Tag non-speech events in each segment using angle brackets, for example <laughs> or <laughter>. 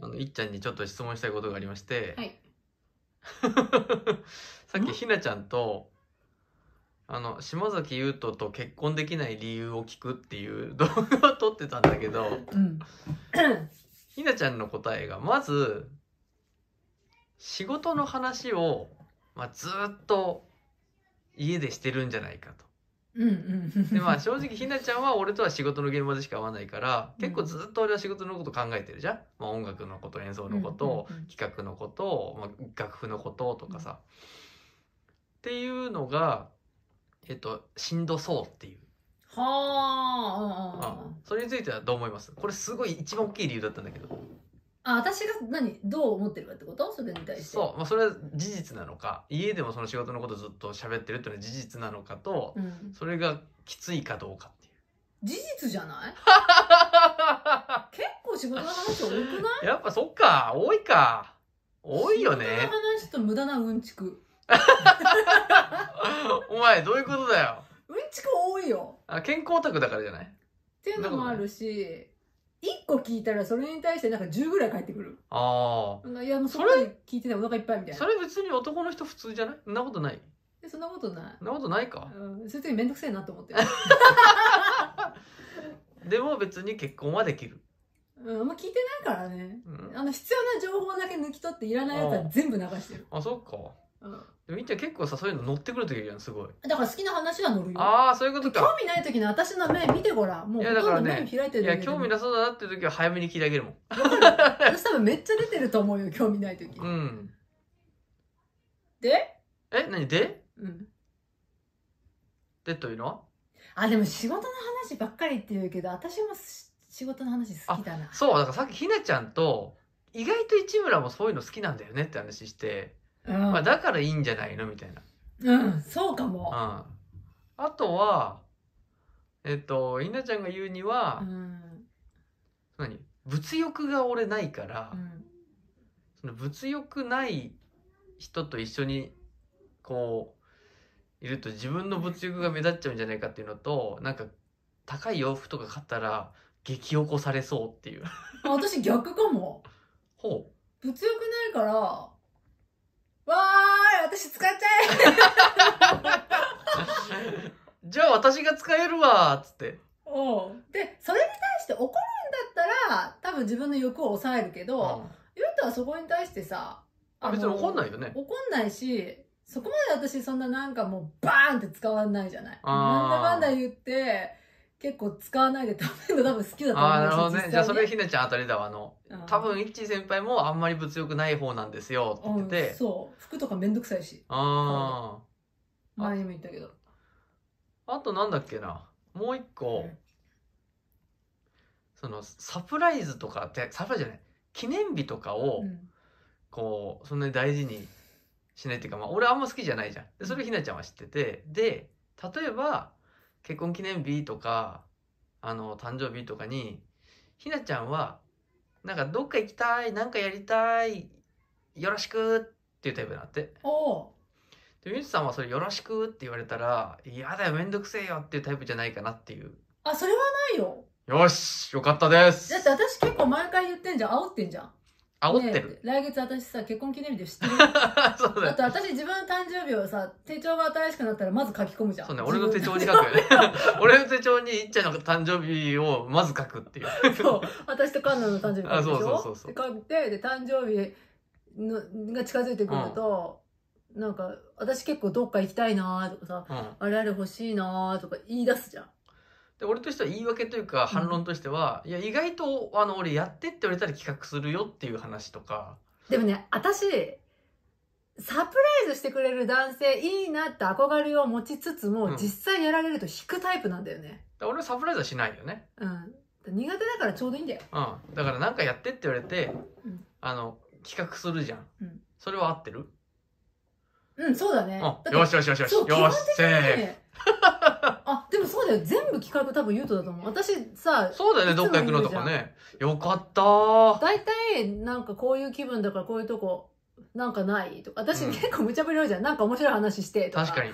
あのいっちゃんにちょっと質問したいことがありまして、はい。<laughs> さっきひなちゃんとあの島崎優斗と結婚できない理由を聞くっていう動画を撮ってたんだけどうん。<coughs> ひなちゃんの答えがまず仕事の話を、まあ、ずっと家でしてるんじゃないかとうんうん、でまあ正直ひなちゃんは俺とは仕事の現場でしか会わないから結構ずっと俺は仕事のこと考えてるじゃん、まあ、音楽のこと演奏のこと、うんうんうん、企画のこと、まあ、楽譜のこととかさ、っていうのがえっとしんどそうっていう。はあ、うん、それについてはどう思いますこれすごい一番大きい理由だったんだけど。あ、私が何どう思ってるかってことそれに対して。そう。まあ、それは事実なのか、家でもその仕事のことずっと喋ってるっていうのは事実なのかと、うん、それがきついかどうかっていう。事実じゃない <laughs> 結構仕事の話多くないやっぱそっか、多いか。多いよね。仕事の話と無駄なうんちく。<laughs> お前、どういうことだよ。うんちく多いよ。あ健康オタクだからじゃないっていうのもあるし、1個聞いたらそれに対してなんか10ぐらい返ってくるああいやもうそれ聞いてたお腹いっぱいみたいなそれ別に男の人普通じゃないそんなことないそんなことないそんなことないか、うん、そういう時面倒くせえなと思って <laughs> でも別に結婚はできるうん、あんま聞いてないからね、うん、あの必要な情報だけ抜き取っていらないやつは全部流してるあそっか、うん、でもいっちゃん結構さそういうの乗ってくる時あるじゃんすごいだから好きな話は乗るよああそういうことか興味ない時の私の目見てごらんもうほとんど目開いてるだけいや興味なそうだなっていう時は早めに聞いてあげるもん私多分めっちゃ出てると思うよ興味ない時うんでえ何でうんでというのあでも仕事の話ばっかりって言うけど私も仕事の話好きだなそうだからさっきひなちゃんと意外と市村もそういうの好きなんだよねって話してうんまあ、だからいいんじゃないのみたいな。うん、そうかも。うん。あとは、えっと、稲ちゃんが言うには、うん。何物欲が俺ないから、うん。その物欲ない人と一緒にこういると自分の物欲が目立っちゃうんじゃないかっていうのとなんか高い洋服とか買ったら激起こされそうっていう。私逆かも。ほ物欲ないから、わーい私使っちゃえ <laughs> じゃあ私が使えるわっつっておでそれに対して怒るんだったら多分自分の欲を抑えるけど、う太うはそこに対してさあ別に怒んないよね怒んないしそこまで私そんななんかもうバーンって使わないじゃないなんだかんだ言って結構使わないで食べるの多分好きだと思ああ、なるほどね。じゃあそれひなちゃん当たりだわ。あの、多分いっち先輩もあんまり物欲ない方なんですよって言ってて。そう。服とかめんどくさいし。ああ。前にも言ったけど。あとなんだっけな。もう一個、うん、そのサプライズとかって、サプライズじゃない。記念日とかを、うん、こう、そんなに大事にしないっていうか、まあ俺あんま好きじゃないじゃん。で、それひなちゃんは知ってて、で、例えば、結婚記念日とか、あの、誕生日とかに、ひなちゃんは、なんかどっか行きたい、なんかやりたい、よろしくっていうタイプなって。おおで、みつさんはそれよろしくって言われたら、嫌だよ、めんどくせえよっていうタイプじゃないかなっていう。あ、それはないよ。よし、よかったです。だって私結構毎回言ってんじゃん、煽ってんじゃん。煽ってる、来月私さ結婚記念日で知ってる <laughs> そうだ私自分の誕生日をさ手帳が新しくなったらまず書き込むじゃんそうね俺の手帳に書くよね <laughs> <laughs> 俺の手帳にいっちゃんの誕生日をまず書くっていうそう私とカンナの誕生日書くでしょそうそうそうそう書いてで誕生日のが近づいてくると、うん、なんか私結構どっか行きたいなとかさ、うん、あれあれ欲しいなとか言い出すじゃんで俺としては言い訳というか反論としては、いや意外とあの俺やってって言われたら企画するよっていう話とかでもね私サプライズしてくれる男性いいなって憧れを持ちつつも、うん実際やられると引くタイプなんだよねだから俺はサプライズはしないよねうん苦手だからちょうどいいんだようんだからなんかやってって言われて、うんあの企画するじゃん、うんそれは合ってるうんそうだねよしよしよしよしよしせーフねだよ。全部企画多分ゆうとだと思う。私さ、そうだよね、どっか行くのとかね。よかったー。大体、なんかこういう気分だからこういうとこ、なんかないとか。私、うん結構無茶ぶり多いじゃん。なんか面白い話してとか。確かに。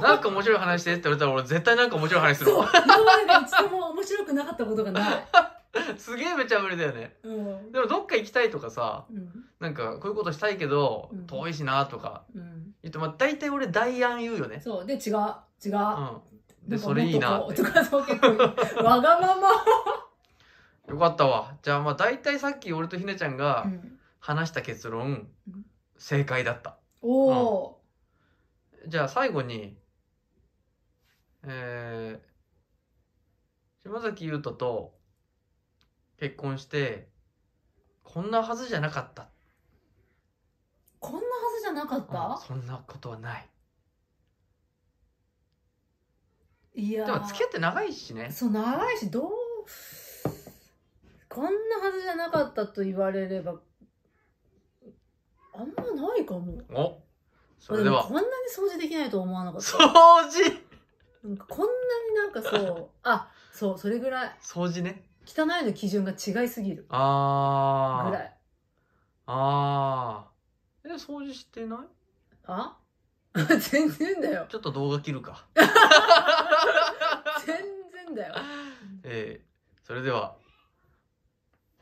なんか面白い話してって言われたら俺絶対なんか面白い話するそう。今までで一度も面白くなかったことがない。<laughs> すげえ無茶ぶりだよね。うん。でもどっか行きたいとかさ、うん。なんかこういうことしたいけど遠いしなとかうん。言って、まあ大体俺代案言うよね。そう。で、違う。違う。ううん。で、それいいなって。とか、そう結構、<laughs> わがまま。よかったわ。じゃあ、まあ、大体さっき俺とひなちゃんが話した結論、うん正解だった。おお、じゃあ、最後に、えー、島崎優斗と結婚して、こんなはずじゃなかった。こんなはずじゃなかっうんた、そんなことはない。いやでも付き合って長いしねそう長いしどうこんなはずじゃなかったと言われればあんまないかもおそれではこんなに掃除できないと思わなかった掃除なんかこんなになんかそう <laughs> あそうそれぐらい掃除ね汚いの基準が違いすぎるああぐらいああえ掃除してないあ <laughs> 全然だよちょっと動画切るか <laughs> 全然だよえー、それでは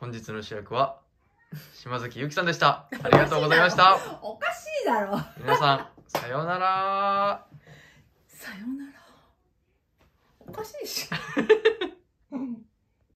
本日の主役は島崎由紀さんでしたありがとうございましたおかしいだろ皆さんさようならさようならおかしいし <laughs>